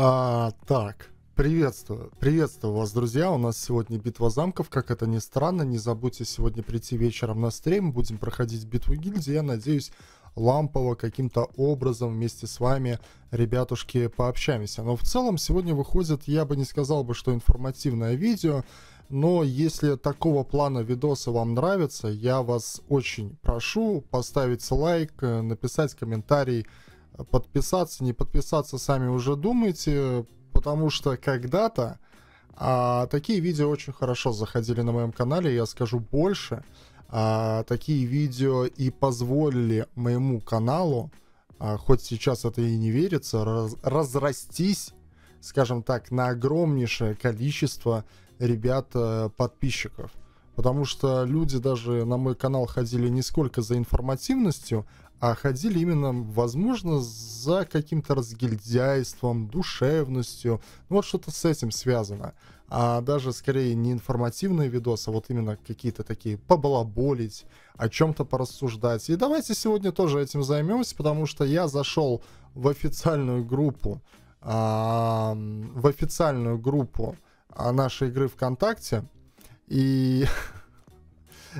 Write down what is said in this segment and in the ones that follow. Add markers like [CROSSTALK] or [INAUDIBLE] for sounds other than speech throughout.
А, так, приветствую. Приветствую вас, друзья. У нас сегодня битва замков. Как это ни странно, не забудьте сегодня прийти вечером на стрим. Будем проходить битву гильдии. Я надеюсь, лампово каким-то образом вместе с вами, ребятушки, пообщаемся. Но в целом сегодня выходит, я бы не сказал бы, что информативное видео, но если такого плана видосы вам нравится, я вас очень прошу поставить лайк, э, написать комментарий, подписаться, не подписаться, сами уже думайте, потому что когда-то а, такие видео очень хорошо заходили на моем канале, я скажу больше. А, такие видео и позволили моему каналу, а, хоть сейчас это и не верится, раз, разрастись, скажем так, на огромнейшее количество ребят э, подписчиков. Потому что люди даже на мой канал ходили не сколько за информативностью, а ходили именно, возможно, за каким-то разгильдяйством, душевностью, ну вот что-то с этим связано. А даже скорее не информативные видосы, а вот именно какие-то такие побалаболить, о чем-то порассуждать. И давайте сегодня тоже этим займемся, потому что я зашел в официальную группу, а, в официальную группу а, нашей игры ВКонтакте, и [LAUGHS]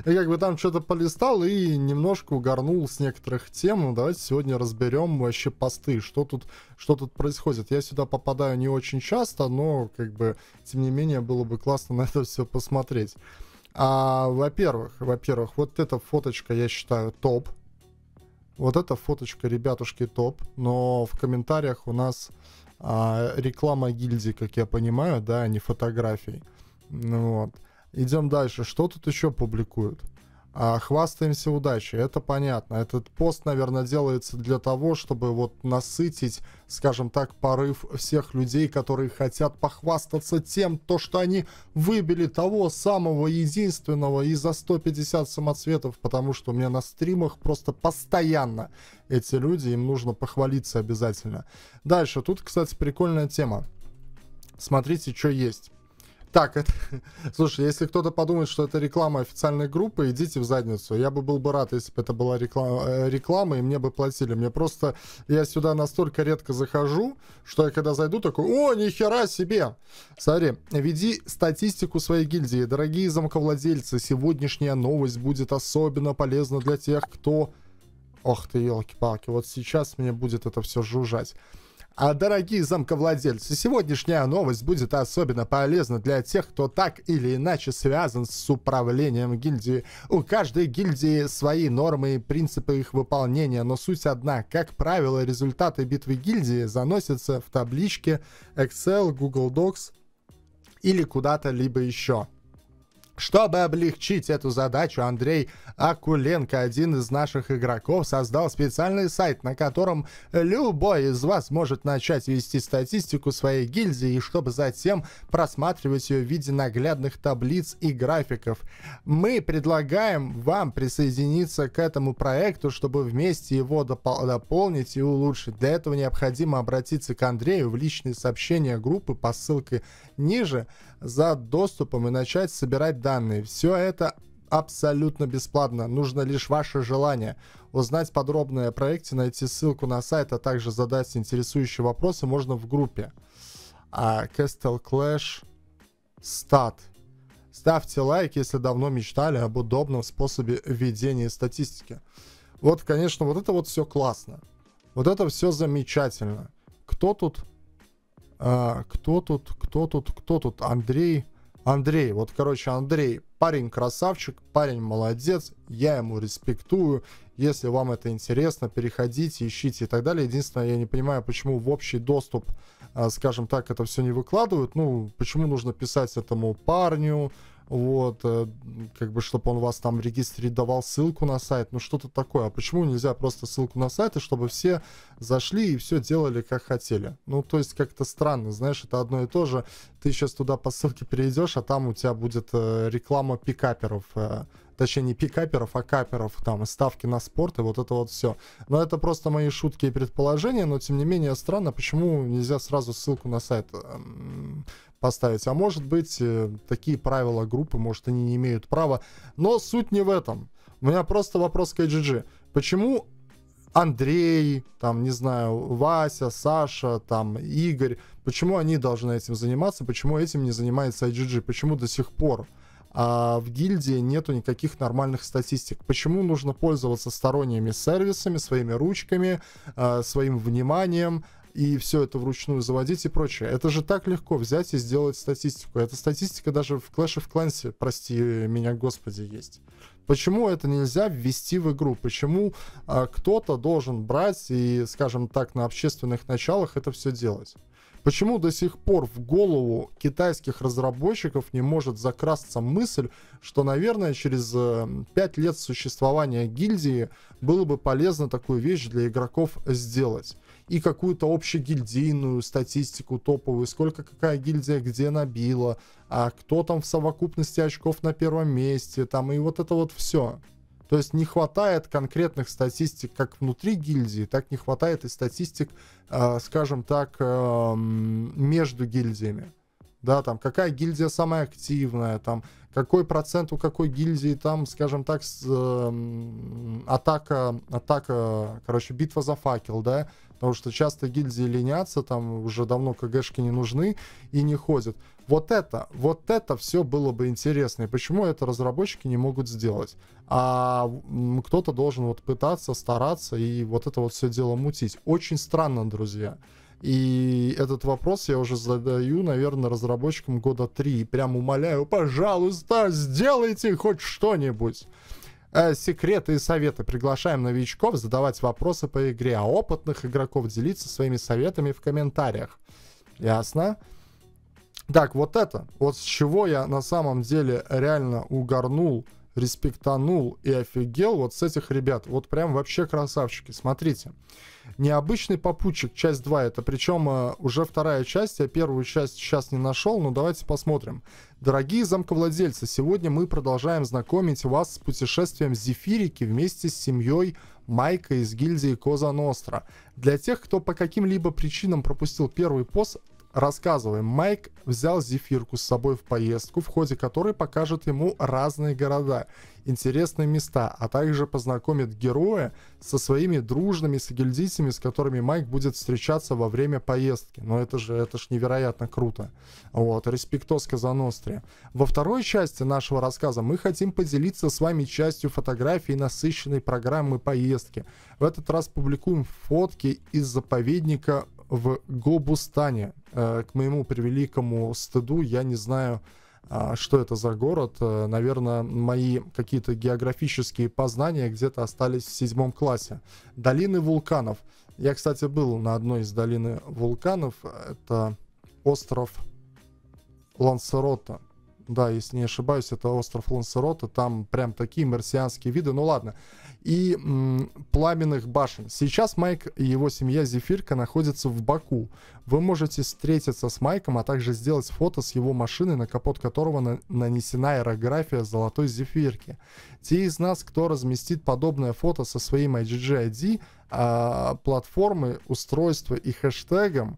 и как бы там что-то полистал и немножко угорнул с некоторых тем. Ну, давайте сегодня разберем вообще посты, что тут, что тут происходит. Я сюда попадаю не очень часто, но как бы, тем не менее, было бы классно [LAUGHS] на это все посмотреть. А, во-первых, во-первых, вот эта фоточка, я считаю, топ. Вот эта фоточка, ребятушки, топ. Но в комментариях у нас а, реклама гильдии, как я понимаю, да, а не фотографий. Ну вот. Идем дальше. Что тут еще публикуют? А, хвастаемся удачей, это понятно. Этот пост, наверное, делается для того, чтобы вот насытить, скажем так, порыв всех людей, которые хотят похвастаться тем, то, что они выбили того самого единственного и за 150 самоцветов, потому что у меня на стримах просто постоянно эти люди, им нужно похвалиться обязательно. Дальше, тут, кстати, прикольная тема. Смотрите, что есть. Так, это... [LAUGHS] слушай, если кто-то подумает, что это реклама официальной группы, идите в задницу. Я бы был бы рад, если бы это была реклама, э, реклама и мне бы платили. Мне просто... Я сюда настолько редко захожу, что я когда зайду, такой, о, нихера себе! Смотри, веди статистику своей гильдии. Дорогие замковладельцы, сегодняшняя новость будет особенно полезна для тех, кто... Ох ты, елки-палки, вот сейчас мне будет это все жужжать. А, дорогие замковладельцы, сегодняшняя новость будет особенно полезна для тех, кто так или иначе связан с управлением гильдии. У каждой гильдии свои нормы и принципы их выполнения, но суть одна. Как правило, результаты битвы гильдии заносятся в табличке Excel, Google Docs или куда-то либо еще. Чтобы облегчить эту задачу, Андрей Акуленко, один из наших игроков, создал специальный сайт, на котором любой из вас может начать вести статистику своей гильдии, и чтобы затем просматривать ее в виде наглядных таблиц и графиков. Мы предлагаем вам присоединиться к этому проекту, чтобы вместе его допол дополнить и улучшить. Для этого необходимо обратиться к Андрею в личные сообщения группы по ссылке ниже за доступом и начать собирать данные данные. Все это абсолютно бесплатно. Нужно лишь ваше желание. Узнать подробное о проекте, найти ссылку на сайт, а также задать интересующие вопросы можно в группе. А Castle Clash Stat. Ставьте лайк, если давно мечтали об удобном способе ведения статистики. Вот, конечно, вот это вот все классно. Вот это все замечательно. Кто тут? А, кто тут? Кто тут? Кто тут? Андрей Андрей, вот, короче, Андрей, парень красавчик, парень молодец, я ему респектую. Если вам это интересно, переходите, ищите и так далее. Единственное, я не понимаю, почему в общий доступ, а, скажем так, это все не выкладывают. Ну, почему нужно писать этому парню, вот, э, как бы, чтобы он вас там в регистре давал ссылку на сайт, ну что-то такое. А почему нельзя просто ссылку на сайт, и чтобы все зашли и все делали, как хотели? Ну, то есть как-то странно, знаешь, это одно и то же. Ты сейчас туда по ссылке перейдешь, а там у тебя будет э, реклама пикаперов, э, точнее не пикаперов, а каперов, там, ставки на спорт, и вот это вот все. Но это просто мои шутки и предположения, но тем не менее странно, почему нельзя сразу ссылку на сайт эм, поставить. А может быть, э, такие правила группы, может, они не имеют права. Но суть не в этом. У меня просто вопрос к IGG. Почему Андрей, там, не знаю, Вася, Саша, там, Игорь, почему они должны этим заниматься, почему этим не занимается IGG, почему до сих пор а в гильдии нету никаких нормальных статистик. Почему нужно пользоваться сторонними сервисами, своими ручками, э, своим вниманием, и все это вручную заводить и прочее. Это же так легко взять и сделать статистику. Эта статистика даже в Clash of Clans, прости меня, господи, есть. Почему это нельзя ввести в игру? Почему а, кто-то должен брать и, скажем так, на общественных началах это все делать? Почему до сих пор в голову китайских разработчиков не может закрасться мысль, что, наверное, через 5 э, лет существования гильдии было бы полезно такую вещь для игроков сделать? и какую-то общегильдийную статистику топовую, сколько какая гильдия где набила, а кто там в совокупности очков на первом месте, там и вот это вот все. То есть не хватает конкретных статистик как внутри гильдии, так не хватает и статистик, э, скажем так, э, между гильдиями. Да, там, какая гильдия самая активная, там, какой процент у какой гильдии, там, скажем так, с, э, атака, атака, короче, битва за факел, да, Потому что часто гильдии ленятся, там уже давно КГшки не нужны и не ходят. Вот это, вот это все было бы интересно. И почему это разработчики не могут сделать? А кто-то должен вот пытаться, стараться и вот это вот все дело мутить. Очень странно, друзья. И этот вопрос я уже задаю, наверное, разработчикам года три. И прям умоляю, пожалуйста, сделайте хоть что-нибудь. Э, секреты и советы. Приглашаем новичков задавать вопросы по игре, а опытных игроков делиться своими советами в комментариях. Ясно? Так, вот это. Вот с чего я на самом деле реально угорнул – респектанул и офигел вот с этих ребят. Вот прям вообще красавчики. Смотрите. Необычный попутчик, часть 2. Это причем э, уже вторая часть. Я первую часть сейчас не нашел, но давайте посмотрим. Дорогие замковладельцы, сегодня мы продолжаем знакомить вас с путешествием Зефирики вместе с семьей Майка из гильдии Коза Ностра. Для тех, кто по каким-либо причинам пропустил первый пост, Рассказываем, Майк взял зефирку с собой в поездку, в ходе которой покажет ему разные города, интересные места, а также познакомит героя со своими дружными сагильдийцами, с которыми Майк будет встречаться во время поездки. Но это же, это ж невероятно круто. Вот, респектос Казаностре. Во второй части нашего рассказа мы хотим поделиться с вами частью фотографий насыщенной программы поездки. В этот раз публикуем фотки из заповедника в Гобустане. Э, к моему превеликому стыду я не знаю, а, что это за город. Э, Наверное, мои какие-то географические познания где-то остались в седьмом классе. Долины вулканов. Я, кстати, был на одной из долины вулканов. Это остров Лансерота да, если не ошибаюсь, это остров Лансерота, там прям такие марсианские виды, ну ладно. И м, пламенных башен. Сейчас Майк и его семья Зефирка находятся в Баку. Вы можете встретиться с Майком, а также сделать фото с его машины, на капот которого на нанесена аэрография золотой зефирки. Те из нас, кто разместит подобное фото со своим IGG ID, а, платформы, устройства и хэштегом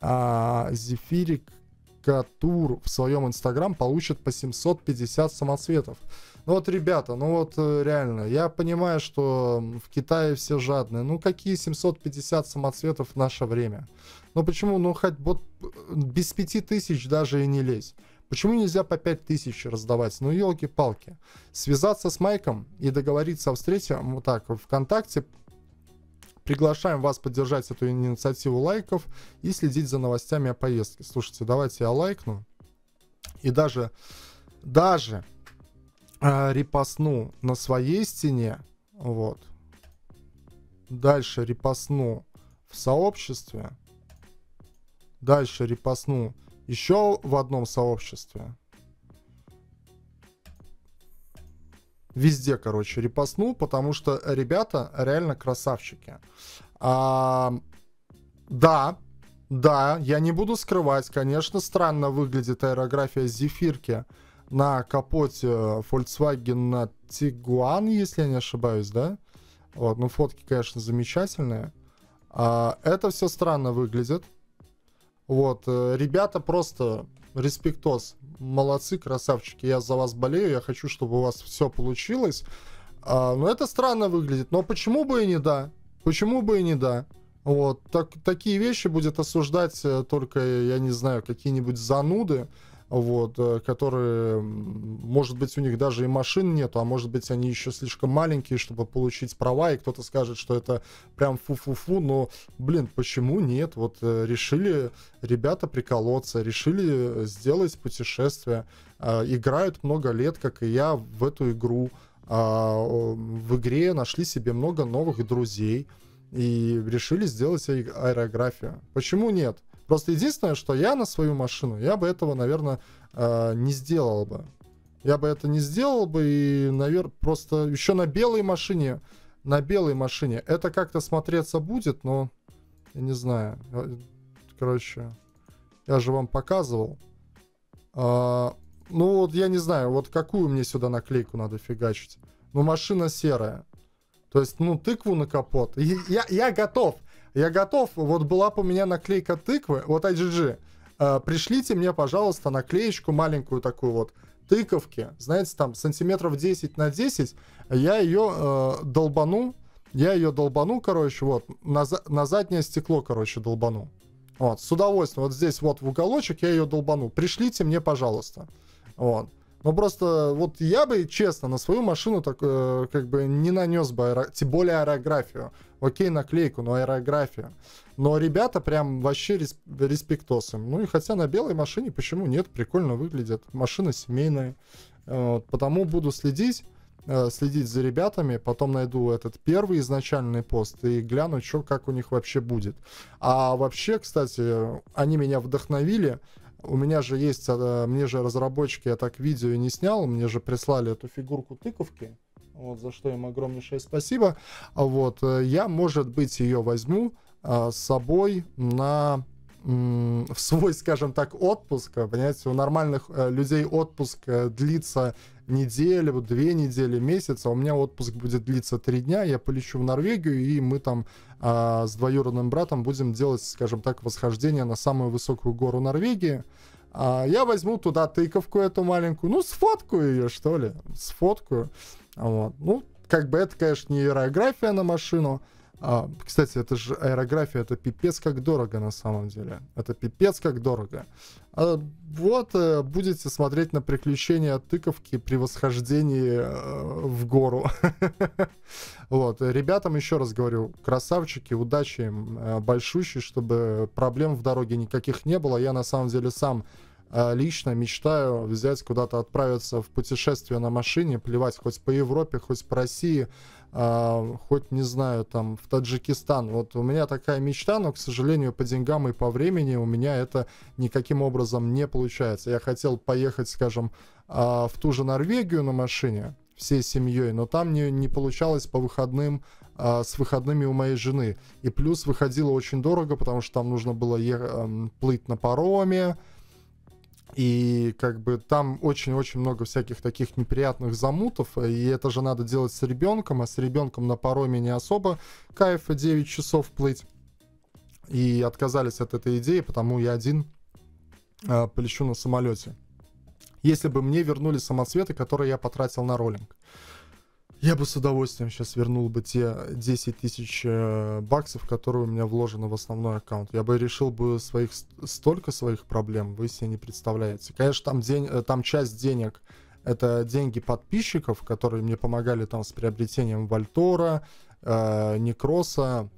а, Зефирик Катур в своем инстаграм получит по 750 самоцветов. Ну вот, ребята, ну вот э, реально, я понимаю, что в Китае все жадные. Ну какие 750 самоцветов в наше время? Ну почему? Ну хоть вот э, без 5000 даже и не лезь. Почему нельзя по 5000 раздавать? Ну, елки-палки. Связаться с Майком и договориться о встрече, вот так, ВКонтакте, Приглашаем вас поддержать эту инициативу лайков и следить за новостями о поездке. Слушайте, давайте я лайкну. И даже, даже э, репостну на своей стене. Вот. Дальше репостну в сообществе. Дальше репостну еще в одном сообществе. Везде, короче, репостнул, потому что ребята реально красавчики. А, да, да, я не буду скрывать, конечно, странно выглядит аэрография зефирки на капоте Volkswagen Tiguan, если я не ошибаюсь, да? Вот, ну фотки, конечно, замечательные. А, это все странно выглядит. Вот, э, ребята просто респектос молодцы, красавчики, я за вас болею, я хочу, чтобы у вас все получилось. А, ну, это странно выглядит, но почему бы и не да? Почему бы и не да? Вот, так, такие вещи будет осуждать э, только, я не знаю, какие-нибудь зануды, вот, э, которые, может быть, у них даже и машин нету, а может быть, они еще слишком маленькие, чтобы получить права, и кто-то скажет, что это прям фу-фу-фу, но, блин, почему нет? Вот э, решили ребята приколоться, решили э, сделать путешествие, а, играют много лет, как и я, в эту игру, а, в игре нашли себе много новых друзей и решили сделать аэрографию. Почему нет? Просто единственное, что я на свою машину, я бы этого, наверное, э, не сделал бы. Я бы это не сделал бы и, наверное, просто еще на белой машине, на белой машине это как-то смотреться будет, но я не знаю. Э, короче, я же вам показывал. А, ну вот я не знаю, вот какую мне сюда наклейку надо фигачить. Ну машина серая. То есть, ну, тыкву на капот. Я, я готов. Я готов, вот была бы у меня наклейка тыквы, вот IGG, э, пришлите мне, пожалуйста, наклеечку маленькую такую вот, тыковки, знаете, там сантиметров 10 на 10, я ее э, долбану, я ее долбану, короче, вот, на, на заднее стекло, короче, долбану. Вот, с удовольствием, вот здесь вот в уголочек я ее долбану. Пришлите мне, пожалуйста. Вот. Но ну, просто вот я бы, честно, на свою машину так, э, как бы не нанес бы, аэро... тем более аэрографию. Окей, наклейку, но аэрография. Но ребята прям вообще респ... респектосы. Ну и хотя на белой машине, почему нет, прикольно выглядят. Машина семейная. вот, потому буду следить э, следить за ребятами, потом найду этот первый изначальный пост и гляну, что как у них вообще будет. А вообще, кстати, они меня вдохновили у меня же есть, э, мне же разработчики, я так видео не снял, мне же прислали эту фигурку тыковки, вот, за что им огромнейшее спасибо. А вот, э, я, может быть, ее возьму а, с собой на [LAUGHS] в свой, скажем так, отпуск. Понимаете, у нормальных людей отпуск длится неделю, две недели, месяц, а у меня отпуск будет длиться три дня, я полечу в Норвегию, и мы там а, с двоюродным братом будем делать, скажем так, восхождение на самую высокую гору Норвегии. А, я возьму туда тыковку эту маленькую, ну, сфоткаю ее, что ли, сфоткаю. Вот. Ну, как бы это, конечно, не аэрография на машину, а, кстати, это же аэрография, это пипец как дорого на самом деле. Это пипец как дорого. А, вот э, будете смотреть на приключения тыковки при восхождении э, в гору. [LAUGHS] Вот, ребятам еще раз говорю, красавчики, удачи им, э, большущий, чтобы проблем в дороге никаких не было. Я на самом деле сам а, лично мечтаю взять куда-то, отправиться в путешествие на машине, плевать хоть по Европе, хоть по России, а, хоть, не знаю, там, в Таджикистан. Вот у меня такая мечта, но, к сожалению, по деньгам и по времени у меня это никаким образом не получается. Я хотел поехать, скажем, а, в ту же Норвегию на машине, всей семьей, но там не, не получалось по выходным с выходными у моей жены. И плюс выходило очень дорого, потому что там нужно было е- эм, плыть на пароме, и как бы там очень-очень много всяких таких неприятных замутов, и это же надо делать с ребенком, а с ребенком на пароме не особо кайфа 9 часов плыть. И отказались от этой идеи, потому я один э, полечу на самолете. Если бы мне вернули самоцветы, которые я потратил на роллинг. Я бы с удовольствием сейчас вернул бы те 10 э, тысяч э, баксов, которые у меня вложены в основной аккаунт. Я бы решил бы своих столько своих проблем, вы себе не представляете. Конечно, там, день, э, там часть денег это деньги подписчиков, которые мне помогали там с приобретением Вальтора, э, Некроса,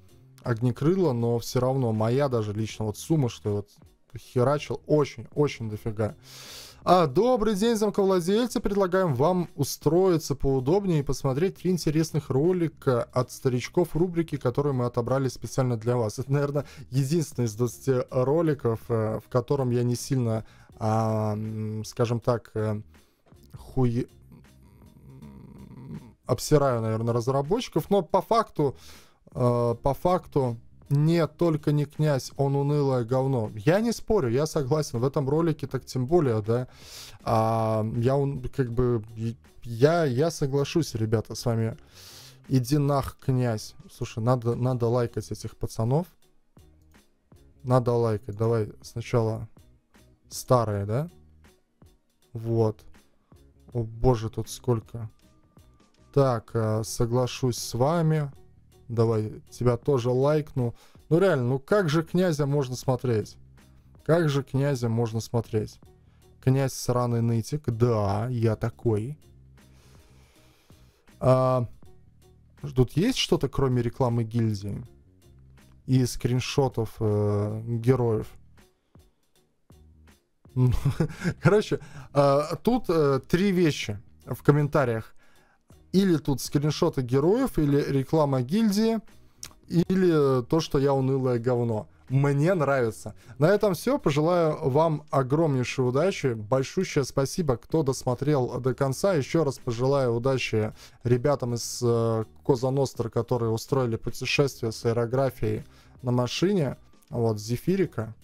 Огнекрыла, но все равно моя даже лично вот сумма, что я вот херачил, очень-очень дофига. Э, а, добрый день, замковладельцы. Предлагаем вам устроиться поудобнее и посмотреть три интересных ролика от старичков рубрики, которые мы отобрали специально для вас. Это, наверное, единственный из 20 роликов, э, в котором я не сильно, а, скажем так, э, хуй обсираю, наверное, разработчиков, но по факту, э, по факту нет, только не князь, он унылое говно. Я не спорю, я согласен. В этом ролике так тем более, да. А, я он как бы я я соглашусь, ребята, с вами. Иди нах, князь. Слушай, надо надо лайкать этих пацанов. Надо лайкать. Давай сначала старое, да? Вот. О боже, тут сколько. Так, э, соглашусь с вами давай тебя тоже лайкну. Ну реально, ну как же князя можно смотреть? Как же князя можно смотреть? Князь сраный нытик, да, я такой. А, тут есть что-то, кроме рекламы гильдии? И скриншотов э, героев? Ну, [LAUGHS] короче, э, тут э, три вещи в комментариях. Или тут скриншоты героев, или реклама гильдии, или то, что я унылое говно. Мне нравится. На этом все. Пожелаю вам огромнейшей удачи. Большущее спасибо, кто досмотрел до конца. Еще раз пожелаю удачи ребятам из э, Коза которые устроили путешествие с аэрографией на машине. Вот, Зефирика.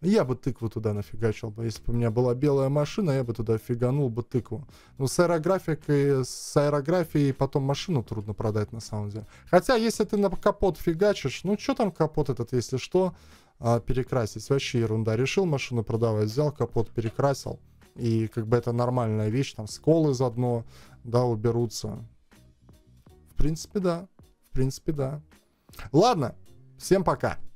Я бы тыкву туда нафигачил бы. Если бы у меня была белая машина, я бы туда фиганул бы тыкву. Но с аэрографикой, с аэрографией потом машину трудно продать на самом деле. Хотя, если ты на капот фигачишь, ну что там капот этот, если что, а, перекрасить? Вообще ерунда. Решил машину продавать, взял капот, перекрасил. И как бы это нормальная вещь, там сколы заодно, да, уберутся. В принципе, да. В принципе, да. Ладно, всем пока.